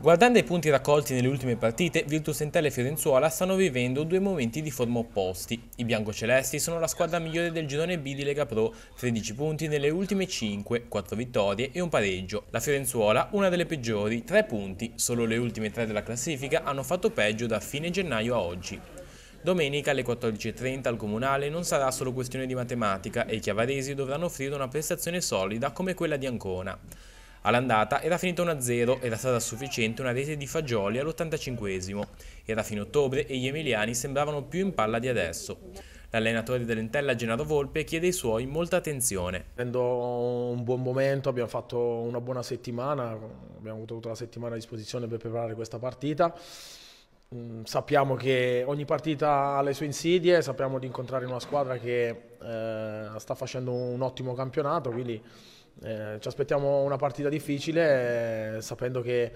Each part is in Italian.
Guardando i punti raccolti nelle ultime partite, Virtus Entella e Fiorenzuola stanno vivendo due momenti di forma opposti. I biancocelesti sono la squadra migliore del girone B di Lega Pro, 13 punti nelle ultime 5, 4 vittorie e un pareggio. La Fiorenzuola, una delle peggiori, 3 punti, solo le ultime 3 della classifica hanno fatto peggio da fine gennaio a oggi. Domenica alle 14.30 al Comunale non sarà solo questione di matematica e i chiavaresi dovranno offrire una prestazione solida come quella di Ancona. All'andata era finita 1-0 era stata sufficiente una rete di Fagioli all'85esimo. Era fine ottobre e gli emiliani sembravano più in palla di adesso. L'allenatore dell'Entella Gennaro Volpe chiede ai suoi molta attenzione. Prendo un buon momento, abbiamo fatto una buona settimana, abbiamo avuto tutta la settimana a disposizione per preparare questa partita. Mm, sappiamo che ogni partita ha le sue insidie, sappiamo di incontrare una squadra che eh, sta facendo un ottimo campionato, quindi eh, ci aspettiamo una partita difficile eh, sapendo che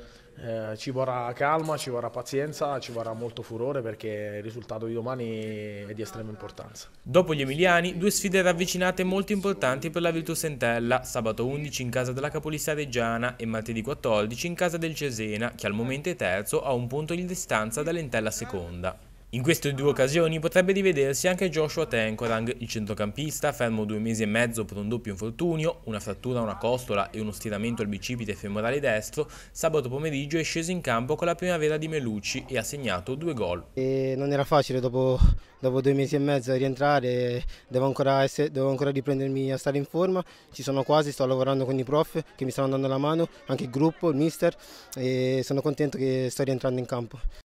eh, ci vorrà calma, ci vorrà pazienza, ci vorrà molto furore perché il risultato di domani è di estrema importanza. Dopo gli Emiliani, due sfide ravvicinate molto importanti per la Virtus Entella, sabato 11 in casa della capolista Reggiana e martedì 14 in casa del Cesena, che al momento è terzo a un punto di distanza dall'Entella seconda. In queste due occasioni potrebbe rivedersi anche Joshua Tenkorang, il centrocampista, fermo due mesi e mezzo per un doppio infortunio, una frattura a una costola e uno stiramento al bicipite femorale destro, sabato pomeriggio è sceso in campo con la primavera di Melucci e ha segnato due gol. E non era facile dopo, dopo, due mesi e mezzo rientrare, devo ancora, essere, devo ancora riprendermi a stare in forma, ci sono quasi, sto lavorando con i prof che mi stanno dando la mano, anche il gruppo, il mister e sono contento che sto rientrando in campo.